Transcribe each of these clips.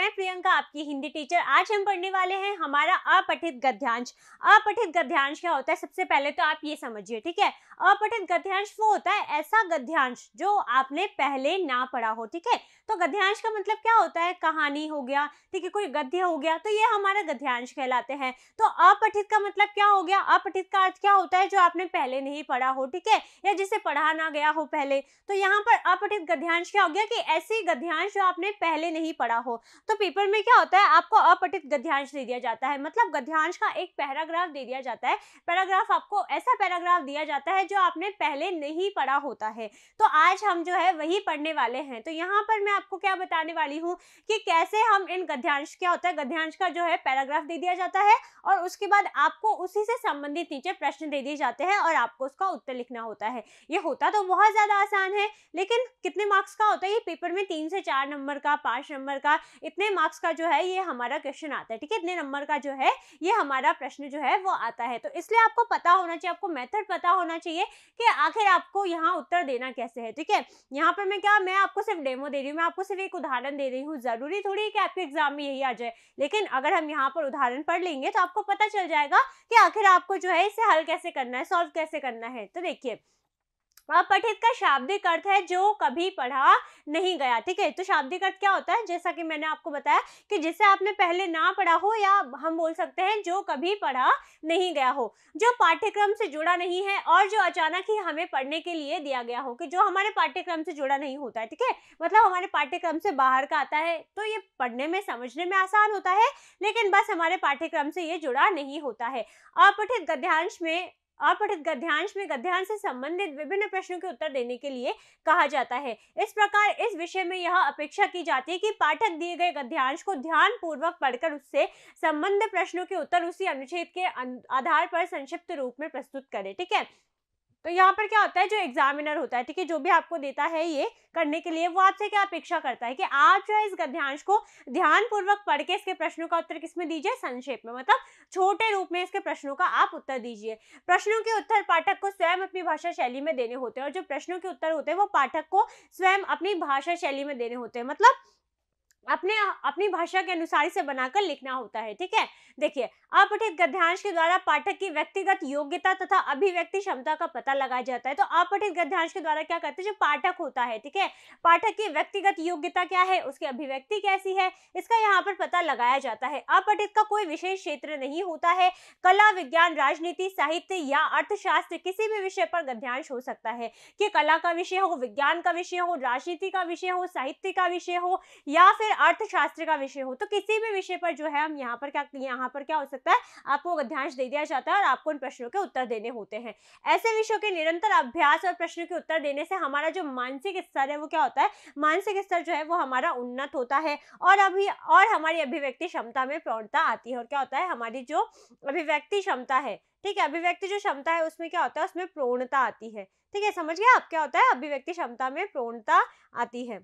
Mac Priyanka आपकी Hindi teacher आज हम पढ़ने वाले हैं हमारा अपठित गद्यांश अपठित गद्यांश क्या होता है सबसे पहले तो आप ये समझिए ठीक है अपठित गद्यांश वो होता है ऐसा गद्यांश जो आपने पहले ना पढ़ा हो ठीक है तो गद्यांश का मतलब क्या होता है कहानी हो गया ठीक है कोई गद्य हो गया तो ये हमारा गद्यांश कहलाते हैं तो अपठित का मतलब क्या हो गया अपठित का अर्थ क्या होता है जो आपने पहले नहीं पढ़ा हो ठीक है या जिसे पढ़ा ना गया हो पहले तो यहाँ पर अपठित गद्यांश क्या हो गया कि ऐसी गद्यांश जो आपने पहले नहीं पढ़ा हो तो पेपर में क्या होता है आपको अपठित गद्यांश दे दिया जाता है मतलब गद्यांश का एक पैराग्राफ दे दिया जाता है पैराग्राफ आपको ऐसा पैराग्राफ दिया जाता है जो आपने पहले नहीं पढ़ा होता है तो आज हम जो है वही पढ़ने वाले हैं तो यहाँ पर मैं आपको क्या बताने वाली हूँ कि कैसे हम इन गद्यांश क्या होता है गद्यांश का जो है पैराग्राफ दे दिया जाता है और उसके बाद आपको उसी से संबंधित नीचे प्रश्न दे दिए जाते हैं और आपको उसका उत्तर लिखना होता है ये होता तो बहुत ज़्यादा आसान है लेकिन कितने मार्क्स का होता है ये पेपर में तीन से चार नंबर का पाँच नंबर का इतने मार्क्स का जो है ये हमारा क्वेश्चन आता है ठीक है इतने नंबर का जो है ये हमारा प्रश्न जो है वो आता है तो इसलिए आपको पता होना चाहिए आपको मेथड पता होना चाहिए कि आखिर आपको यहाँ उत्तर देना कैसे है ठीक है यहाँ पर मैं क्या मैं आपको सिर्फ डेमो दे रही हूँ मैं आपको सिर्फ एक उदाहरण दे रही हूँ जरूरी थोड़ी है कि आपके एग्जाम में यही आ जाए लेकिन अगर हम यहाँ पर उदाहरण पढ़ लेंगे तो आपको पता चल जाएगा कि आखिर आपको जो है इसे हल कैसे करना है सॉल्व कैसे करना है तो देखिए पठित का शाब्दिक अर्थ है जो कभी पढ़ा नहीं गया ठीक है तो शाब्दिक अर्थ क्या होता है जैसा कि मैंने आपको बताया कि जिसे आपने पहले ना पढ़ा हो या हम बोल सकते हैं जो कभी पढ़ा नहीं गया हो जो पाठ्यक्रम से जुड़ा नहीं है और जो अचानक ही हमें पढ़ने के लिए दिया गया हो कि जो हमारे पाठ्यक्रम से जुड़ा नहीं होता है ठीक है मतलब हमारे पाठ्यक्रम से बाहर का आता है तो ये पढ़ने में समझने में आसान होता है लेकिन बस हमारे पाठ्यक्रम से ये जुड़ा नहीं होता है अपठित गद्यांश में और पठित गद्यांश में गद्यांश से संबंधित विभिन्न प्रश्नों के उत्तर देने के लिए कहा जाता है इस प्रकार इस विषय में यह अपेक्षा की जाती है कि पाठक दिए गए गद्यांश को ध्यान पूर्वक पढ़कर उससे संबंध प्रश्नों के उत्तर उसी अनुच्छेद के आधार पर संक्षिप्त रूप में प्रस्तुत करे ठीक है तो यहाँ पर क्या होता है जो एग्जामिनर होता है ठीक है जो भी आपको देता है ये करने के लिए वो आपसे क्या अपेक्षा करता है कि आप जो है इस गद्यांश को ध्यानपूर्वक पढ़ के इसके प्रश्नों का उत्तर किसमें दीजिए संक्षेप में मतलब छोटे रूप में इसके प्रश्नों का आप उत्तर दीजिए प्रश्नों के उत्तर पाठक को स्वयं अपनी भाषा शैली में देने होते हैं और जो प्रश्नों के उत्तर होते हैं वो पाठक को स्वयं अपनी भाषा शैली में देने होते हैं मतलब अपने अपनी भाषा के अनुसार इसे बनाकर लिखना होता है ठीक है देखिए अपठित गद्यांश के द्वारा पाठक की व्यक्तिगत योग्यता तथा अभिव्यक्ति क्षमता का पता लगाया जाता है तो अपठित गद्यांश के द्वारा क्या करते हैं जो पाठक होता है ठीक है पाठक की व्यक्तिगत योग्यता क्या है उसकी अभिव्यक्ति कैसी है इसका यहाँ पर पता लगाया जाता है अपठित का कोई विशेष क्षेत्र नहीं होता है कला विज्ञान राजनीति साहित्य या अर्थशास्त्र किसी भी विषय पर गद्यांश हो सकता है कि कला का विषय हो विज्ञान का विषय हो राजनीति का विषय हो साहित्य का विषय हो या फिर अगर अर्थशास्त्र का विषय हो तो किसी भी विषय पर जो है हम यहाँ पर क्या यहाँ पर क्या हो सकता है आपको अध्यांश दे दिया जाता है और आपको उन प्रश्नों के उत्तर देने होते हैं ऐसे विषयों के निरंतर अभ्यास और प्रश्नों के उत्तर देने से हमारा जो मानसिक स्तर है वो क्या होता है मानसिक स्तर जो है वो हमारा उन्नत होता है और अभी और हमारी अभिव्यक्ति क्षमता में प्रवणता आती है और क्या होता है हमारी जो अभिव्यक्ति क्षमता है ठीक है अभिव्यक्ति जो क्षमता है उसमें क्या होता है उसमें प्रवणता आती है ठीक है समझ गया आप क्या होता है अभिव्यक्ति क्षमता में प्रवणता आती है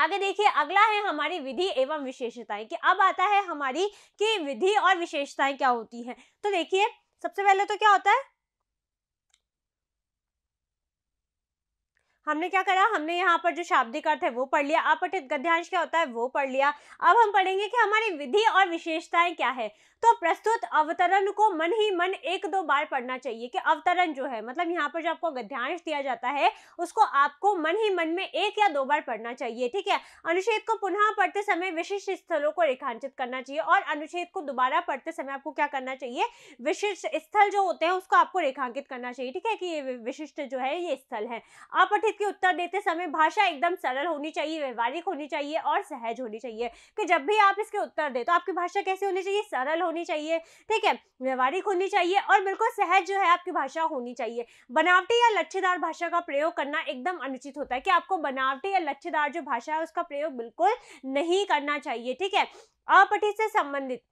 आगे देखिए अगला है हमारी विधि एवं विशेषताएं कि अब आता है हमारी कि विधि और विशेषताएं क्या होती हैं तो देखिए सबसे पहले तो क्या होता है हमने क्या करा हमने यहाँ पर जो शाब्दिक अर्थ है वो पढ़ लिया अपठित गद्यांश क्या होता है वो पढ़ लिया अब हम पढ़ेंगे कि हमारी विधि और विशेषताएं क्या है तो प्रस्तुत अवतरण को मन ही मन एक दो बार पढ़ना चाहिए कि अवतरण जो है मतलब यहाँ पर जो आपको गद्यांश दिया जाता है उसको आपको मन ही मन में एक या दो बार पढ़ना चाहिए ठीक है अनुच्छेद को पुनः पढ़ते समय विशिष्ट स्थलों को रेखांचित करना चाहिए और अनुच्छेद को दोबारा पढ़ते समय आपको क्या करना चाहिए विशिष्ट स्थल जो होते हैं उसको आपको रेखांकित करना चाहिए ठीक है कि ये विशिष्ट जो है ये स्थल है अपठित लिखित के उत्तर देते समय भाषा एकदम सरल होनी चाहिए व्यवहारिक होनी चाहिए और सहज होनी चाहिए कि जब भी आप इसके उत्तर दे तो आपकी भाषा कैसे होनी चाहिए सरल होनी चाहिए ठीक है व्यवहारिक होनी चाहिए और बिल्कुल सहज जो है आपकी भाषा होनी चाहिए बनावटी या लच्छेदार भाषा का प्रयोग करना एकदम अनुचित होता है कि आपको बनावटी या लच्छेदार जो भाषा है उसका प्रयोग बिल्कुल नहीं करना चाहिए ठीक है अपठित से संबंधित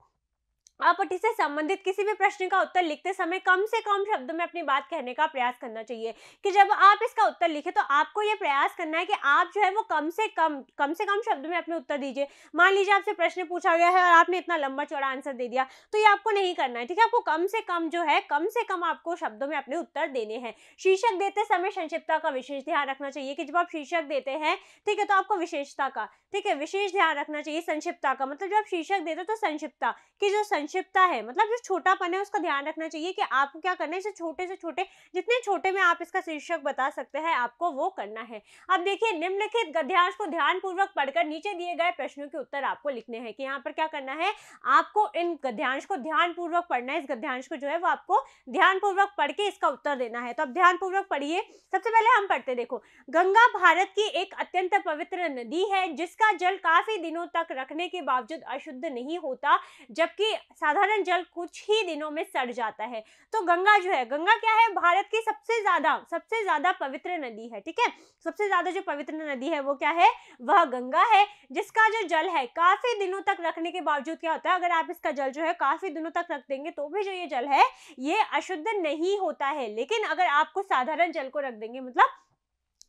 आपट से संबंधित किसी भी प्रश्न का उत्तर लिखते समय कम से कम शब्दों में अपनी बात कहने का प्रयास करना चाहिए कि जब आप इसका उत्तर लिखे तो आपको यह प्रयास करना है कि आप जो है वो कम से कम कम से कम शब्द में अपने उत्तर दीजिए मान लीजिए आपसे प्रश्न पूछा गया है और आपने इतना लंबा चौड़ा आंसर दे दिया तो ये आपको नहीं करना है ठीक है आपको कम से कम जो है कम से कम आपको शब्दों में अपने उत्तर देने हैं शीर्षक देते समय संक्षिप्त का विशेष ध्यान रखना चाहिए कि जब आप शीर्षक देते हैं ठीक है तो आपको विशेषता का ठीक है विशेष ध्यान रखना चाहिए संक्षिप्ता का मतलब जब शीर्षक देते तो संक्षिप्त की जो संक्षिप्तता है मतलब जो छोटापन है उसका ध्यान रखना चाहिए कि आपको क्या करना है इसे छोटे से छोटे जितने छोटे में आप इसका शीर्षक बता सकते हैं आपको वो करना है अब देखिए निम्नलिखित गद्यांश को ध्यानपूर्वक पढ़कर नीचे दिए गए प्रश्नों के उत्तर आपको लिखने हैं कि यहाँ पर क्या करना है आपको इन गद्यांश को ध्यानपूर्वक पढ़ना है इस गद्यांश को जो है वो आपको ध्यानपूर्वक पढ़ के इसका उत्तर देना है तो आप ध्यानपूर्वक पढ़िए सबसे पहले हम पढ़ते देखो गंगा भारत की एक अत्यंत पवित्र नदी है जिसका जल काफी दिनों तक रखने के बावजूद अशुद्ध नहीं होता जबकि साधारण जल कुछ ही दिनों में सड़ जाता है तो गंगा जो है गंगा क्या है भारत की सबसे ज्यादा सबसे ज्यादा पवित्र नदी है ठीक है सबसे ज्यादा जो पवित्र नदी है वो क्या है वह गंगा है जिसका जो जल है काफी दिनों तक रखने के बावजूद क्या होता है अगर आप इसका जल जो है काफी दिनों तक रख देंगे तो भी जो ये जल है ये अशुद्ध नहीं होता है लेकिन अगर आपको साधारण जल को रख देंगे मतलब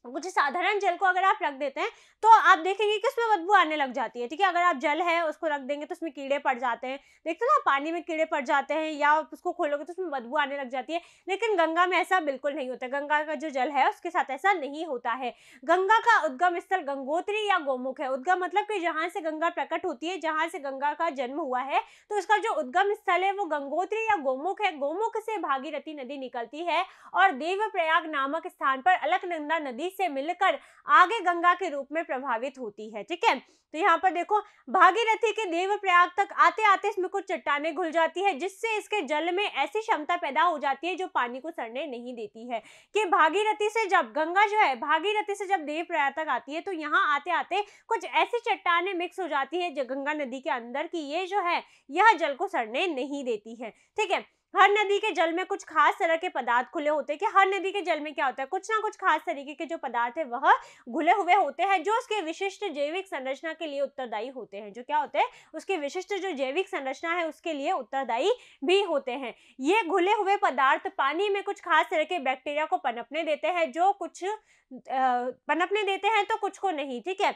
कुछ साधारण जल को अगर आप रख देते हैं तो आप देखेंगे कि उसमें बदबू आने लग जाती है ठीक है अगर आप जल है उसको रख देंगे तो उसमें कीड़े पड़ जाते हैं देखते ना पानी में कीड़े पड़ जाते हैं या उसको खोलोगे तो उसमें बदबू आने लग जाती है लेकिन गंगा में ऐसा बिल्कुल नहीं होता गंगा का जो जल है उसके साथ ऐसा नहीं होता है गंगा का उद्गम स्थल गंगोत्री या गोमुख है उद्गम मतलब कि जहाँ से गंगा प्रकट होती है जहाँ से गंगा का जन्म हुआ है तो उसका जो उद्गम स्थल है वो गंगोत्री या गोमुख है गोमुख से भागीरथी नदी निकलती है और देवप्रयाग नामक स्थान पर अलकनंदा नदी नदी से मिलकर आगे गंगा के रूप में प्रभावित होती है ठीक है तो यहाँ पर देखो भागीरथी के देव प्रयाग तक आते आते इसमें कुछ चट्टाने घुल जाती है जिससे इसके जल में ऐसी क्षमता पैदा हो जाती है जो पानी को सड़ने नहीं देती है कि भागीरथी से जब गंगा जो है भागीरथी से जब देव प्रयाग तक आती है तो यहाँ आते आते कुछ ऐसी चट्टाने मिक्स हो जाती है जो गंगा नदी के अंदर की ये जो है यह जल को सड़ने नहीं देती है ठीक है हर नदी के जल में कुछ खास तरह के पदार्थ खुले होते हैं कि हर नदी के जल में क्या होता है कुछ ना कुछ खास तरीके के जो पदार्थ है वह घुले हुए होते हैं जो उसके विशिष्ट जैविक संरचना के लिए उत्तरदायी होते हैं जो क्या होते हैं उसके विशिष्ट जो जैविक संरचना है उसके लिए उत्तरदायी भी होते हैं ये घुले हुए पदार्थ पानी में कुछ खास तरह के बैक्टीरिया को पनपने देते हैं जो कुछ पनपने देते हैं तो कुछ को नहीं ठीक है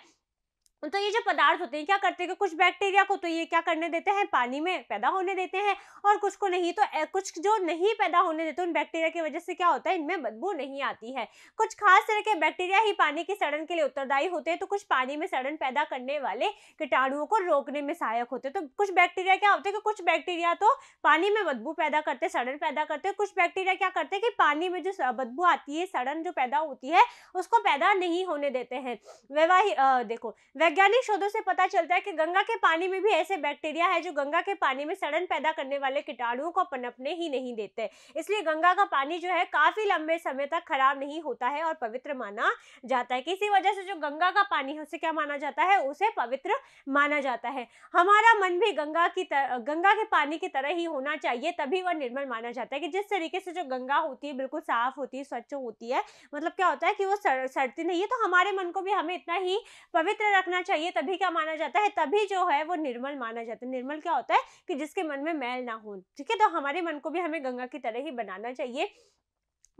तो ये जो पदार्थ होते हैं क्या करते हैं कुछ बैक्टीरिया को तो ये क्या करने देते हैं पानी में पैदा होने देते हैं और कुछ को नहीं तो कुछ जो नहीं पैदा होने देते उन बैक्टीरिया की वजह से क्या होता है इनमें बदबू नहीं आती है कुछ खास तरह के बैक्टीरिया ही पानी की सड़न के लिए उत्तरदायी होते हैं तो कुछ पानी में सड़न पैदा करने वाले कीटाणुओं को रोकने में सहायक होते हैं तो कुछ बैक्टीरिया क्या होते हैं कि कुछ बैक्टीरिया तो पानी में बदबू पैदा करते सड़न पैदा करते कुछ बैक्टीरिया क्या करते हैं कि पानी में जो बदबू आती है सड़न जो पैदा होती है उसको पैदा नहीं होने देते हैं वैवाहिक देखो वैग वैज्ञानिक शोधों से पता चलता है कि गंगा के पानी में भी ऐसे बैक्टीरिया है जो गंगा के पानी में सड़न पैदा करने वाले कीटाणुओं को पनपने ही नहीं देते इसलिए गंगा का पानी जो है काफी लंबे समय तक खराब नहीं होता है और पवित्र माना जाता है किसी वजह से जो गंगा का पानी है उसे क्या माना जाता है उसे पवित्र माना जाता है हमारा मन भी गंगा की तर, गंगा के पानी की तरह ही होना चाहिए तभी वह निर्मल माना जाता है कि जिस तरीके से जो गंगा होती है बिल्कुल साफ होती है स्वच्छ होती है मतलब क्या होता है कि वो सड़, सड़ती नहीं है तो हमारे मन को भी हमें इतना ही पवित्र रखना चाहिए तभी क्या माना जाता है तभी जो है वो निर्मल माना जाता है निर्मल क्या होता है कि जिसके मन में मैल ना हो ठीक है तो हमारे मन को भी हमें गंगा की तरह ही बनाना चाहिए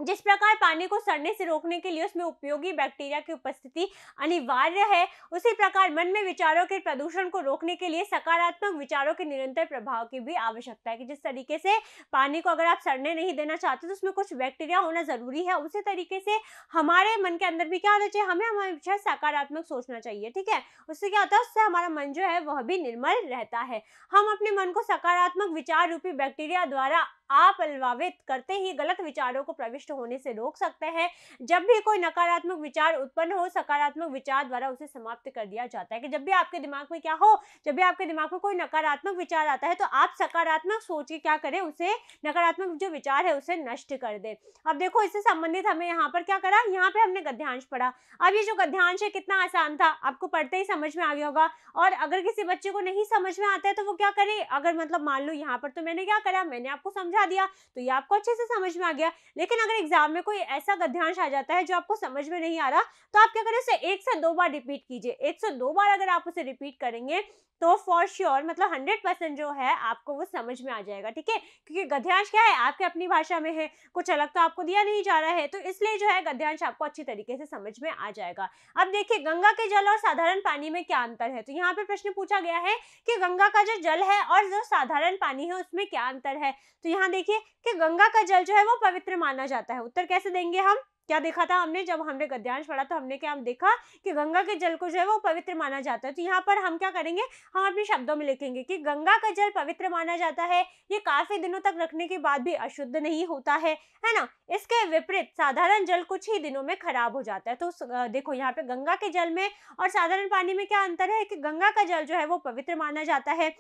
जिस प्रकार पानी को सड़ने से रोकने के लिए उसमें उपयोगी बैक्टीरिया की उपस्थिति अनिवार्य है उसी प्रकार मन में विचारों के प्रदूषण को रोकने के लिए सकारात्मक विचारों के निरंतर प्रभाव की भी आवश्यकता है कि जिस तरीके से पानी को अगर आप सड़ने नहीं देना चाहते तो उसमें कुछ बैक्टीरिया होना जरूरी है उसी तरीके से हमारे मन के अंदर भी क्या होना चाहिए हमें हमारे विचार सकारात्मक सोचना चाहिए ठीक है उससे क्या होता है उससे हमारा मन जो है वह भी निर्मल रहता है हम अपने मन को सकारात्मक विचार रूपी बैक्टीरिया द्वारा आप अलवावित करते ही गलत विचारों को प्रविष्ट होने से रोक सकते हैं जब भी कोई नकारात्मक विचार उत्पन्न हो सकारात्मक विचार द्वारा उसे समाप्त कर दिया जाता है कि जब भी आपके दिमाग में क्या हो जब भी आपके दिमाग में कोई नकारात्मक विचार आता है तो आप सकारात्मक सोच के क्या करें उसे नकारात्मक जो विचार है उसे नष्ट कर दे अब देखो इससे संबंधित हमें यहाँ पर क्या करा यहाँ पे हमने गद्यांश पढ़ा अब ये जो गद्यांश है कितना आसान था आपको पढ़ते ही समझ में आ गया होगा और अगर किसी बच्चे को नहीं समझ में आता है तो वो क्या करे अगर मतलब मान लो यहाँ पर तो मैंने क्या करा मैंने आपको समझ समझा दिया तो ये आपको अच्छे से समझ में आ गया लेकिन अगर एग्जाम में कोई ऐसा गद्यांश आ जाता है जो आपको समझ में नहीं आ रहा तो आप क्या करें उसे एक से दो बार रिपीट कीजिए एक से दो बार अगर आप उसे रिपीट करेंगे तो फॉर श्योर sure, मतलब हंड्रेड परसेंट जो है आपको वो समझ में आ जाएगा ठीक है क्योंकि गद्यांश क्या है आपके अपनी भाषा में है कुछ अलग तो आपको दिया नहीं जा रहा है तो इसलिए जो है गद्यांश आपको अच्छी तरीके से समझ में आ जाएगा अब देखिए गंगा के जल और साधारण पानी में क्या अंतर है तो यहाँ पे प्रश्न पूछा गया है कि गंगा का जो जल है और जो साधारण पानी है उसमें क्या अंतर है तो यहाँ यहाँ देखिए कि गंगा का जल जो है वो पवित्र माना जाता है उत्तर कैसे देंगे हम क्या देखा था हमने जब हमने गद्यांश पढ़ा तो हमने क्या हम देखा कि गंगा के जल को जो है वो पवित्र माना जाता है तो यहाँ पर हम क्या करेंगे हम अपने शब्दों में लिखेंगे कि गंगा का जल पवित्र माना जाता है ये काफी दिनों तक रखने के बाद भी अशुद्ध नहीं होता है है ना इसके विपरीत साधारण जल कुछ ही दिनों में खराब हो जाता है तो देखो यहाँ पे गंगा के जल में और साधारण पानी में क्या अंतर है कि गंगा का जल जो है वो पवित्र माना जाता है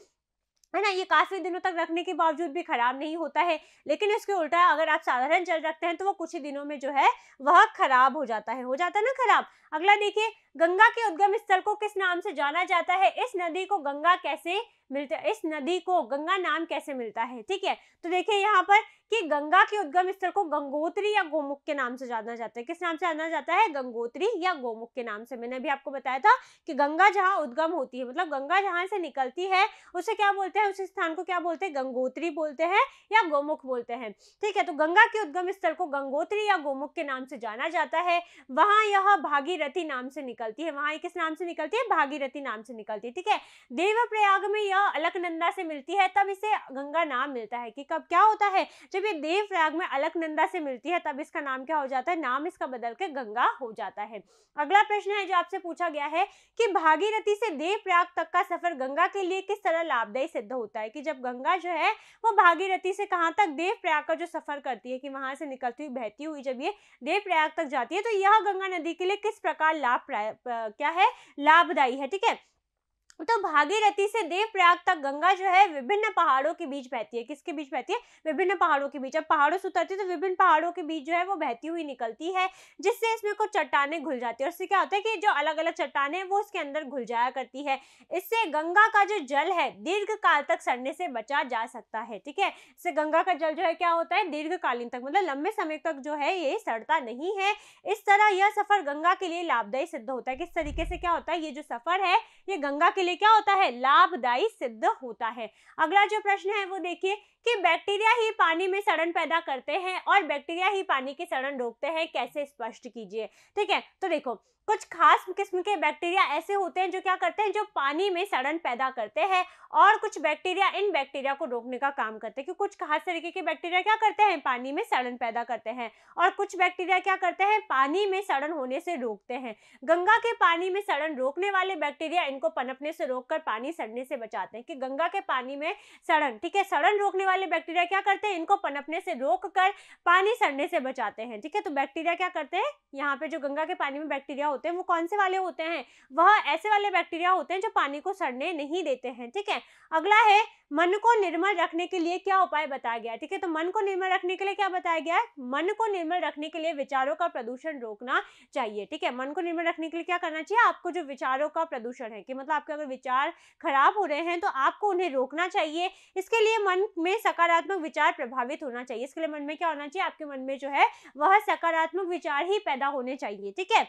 है ना ये काफ़ी दिनों तक रखने के बावजूद भी ख़राब नहीं होता है लेकिन इसके उल्टा अगर आप साधारण जल रखते हैं तो वो कुछ ही दिनों में जो है वह ख़राब हो जाता है हो जाता है ना ख़राब अगला देखिए गंगा के उद्गम स्थल को किस नाम से जाना जाता है इस नदी को गंगा कैसे मिलता है इस नदी को गंगा नाम कैसे मिलता है ठीक है तो देखिए यहाँ पर कि गंगा के उद्गम स्थल को गंगोत्री या गोमुख के नाम से जाना जाता है किस नाम से जाना जाता है गंगोत्री या गोमुख के नाम से मैंने भी आपको बताया था कि गंगा जहाँ उद्गम होती है मतलब गंगा जहाँ से निकलती है उसे क्या बोलते हैं उस स्थान को क्या बोलते हैं गंगोत्री बोलते हैं या गोमुख बोलते हैं ठीक है तो गंगा के उद्गम स्थल को गंगोत्री या गोमुख के नाम से जाना जाता है वहाँ यह भागीरथी नाम से निकल निकलती है वहाँ किस नाम से निकलती है भागीरथी नाम से निकलती है ठीक है देव प्रयाग में यह अलकनंदा से मिलती है तब इसे गंगा नाम मिलता है कि कब क्या होता है जब ये देव प्रयाग में अलकनंदा से मिलती है तब इसका नाम क्या हो जाता है नाम इसका बदल के गंगा हो जाता है अगला प्रश्न है जो आपसे पूछा गया है कि भागीरथी से देव प्रयाग तक का सफर गंगा के लिए किस तरह लाभदायी सिद्ध होता है कि जब गंगा जो है वो भागीरथी से कहाँ तक देव प्रयाग का जो सफर करती है कि वहां से निकलती हुई बहती हुई जब ये देव प्रयाग तक जाती है तो यह गंगा नदी के लिए किस प्रकार लाभ क्या है लाभदायी है ठीक है तो भागीरथी से देवप्रयाग तक गंगा जो है विभिन्न पहाड़ों के बीच बहती है किसके बीच बहती है विभिन्न पहाड़ों के बीच अब पहाड़ों से उतरती है तो विभिन्न पहाड़ों के बीच जो है वो बहती हुई निकलती है जिससे इसमें कुछ चट्टाने घुल जाती है और इससे क्या होता है कि जो अलग अलग चट्टाने वो इसके अंदर घुल जाया करती है इससे गंगा का जो जल है दीर्घ काल तक सड़ने से बचा जा सकता है ठीक है इससे गंगा का जल जो है क्या होता है दीर्घकालीन तक मतलब लंबे समय तक जो है ये सड़ता नहीं है इस तरह यह सफर गंगा के लिए लाभदायी सिद्ध होता है किस तरीके से क्या होता है ये जो सफर है ये गंगा के लिए क्या होता है लाभदायी सिद्ध होता है अगला जो प्रश्न है वो देखिए कि बैक्टीरिया ही पानी में सड़न पैदा करते हैं और बैक्टीरिया ही पानी की सड़न रोकते हैं कैसे स्पष्ट कीजिए ठीक है तो देखो कुछ खास किस्म के बैक्टीरिया ऐसे होते हैं जो क्या करते हैं जो पानी में सड़न पैदा करते हैं और कुछ बैक्टीरिया इन बैक्टीरिया को रोकने का काम करते हैं क्योंकि कुछ खास तरीके के बैक्टीरिया क्या करते हैं पानी में सड़न पैदा करते हैं और कुछ बैक्टीरिया क्या करते हैं पानी में सड़न होने से रोकते हैं गंगा के पानी में सड़न रोकने वाले बैक्टीरिया इनको पनपने से रोक पानी सड़ने से बचाते हैं कि गंगा के पानी में सड़न ठीक है सड़न रोकने वाले बैक्टीरिया क्या करते हैं इनको पनपने से रोक कर पानी सड़ने से बचाते हैं ठीक है तो बैक्टीरिया क्या करते हैं यहाँ पे जो गंगा के पानी में बैक्टीरिया होते हैं वो कौन से वाले होते हैं वह ऐसे वाले बैक्टीरिया होते हैं जो पानी को सड़ने नहीं देते हैं ठीक है अगला है मन को निर्मल रखने के लिए क्या उपाय बताया गया ठीक है तो मन को निर्मल रखने के लिए क्या बताया गया है मन को निर्मल रखने के लिए विचारों का प्रदूषण रोकना चाहिए ठीक है मन को निर्मल रखने के लिए क्या करना चाहिए आपको जो विचारों का प्रदूषण है कि मतलब आपके अगर विचार खराब हो रहे हैं तो आपको उन्हें रोकना चाहिए इसके लिए मन में सकारात्मक विचार प्रभावित होना चाहिए इसके लिए मन में क्या होना चाहिए आपके मन में जो है वह सकारात्मक विचार ही पैदा होने चाहिए ठीक है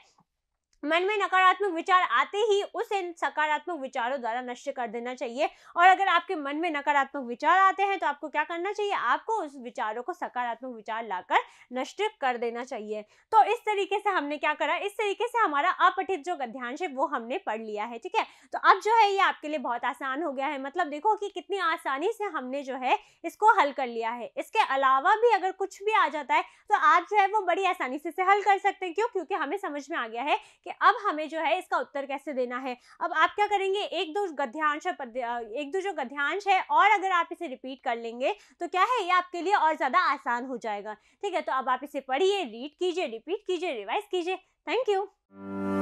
मन में नकारात्मक विचार आते ही उसे इन सकारात्मक विचारों द्वारा नष्ट कर देना चाहिए और अगर आपके मन में नकारात्मक विचार आते हैं तो आपको क्या करना चाहिए आपको उस विचारों को सकारात्मक विचार लाकर नष्ट कर देना चाहिए तो इस तरीके से हमने क्या करा इस तरीके से हमारा अपठित जो गद्यांश है वो हमने पढ़ लिया है ठीक है तो अब जो है ये आपके लिए बहुत आसान हो गया है मतलब देखो कि कितनी आसानी से हमने जो है इसको हल कर लिया है इसके अलावा भी अगर कुछ भी आ जाता है तो आप जो है वो बड़ी आसानी से हल कर सकते हैं क्यों क्योंकि हमें समझ में आ गया है कि अब हमें जो है इसका उत्तर कैसे देना है अब आप क्या करेंगे एक दो गध्यांश एक दो जो गध्यांश है और अगर आप इसे रिपीट कर लेंगे तो क्या है ये आपके लिए और ज़्यादा आसान हो जाएगा ठीक है तो अब आप इसे पढ़िए रीड कीजिए रिपीट कीजिए रिवाइज कीजिए थैंक यू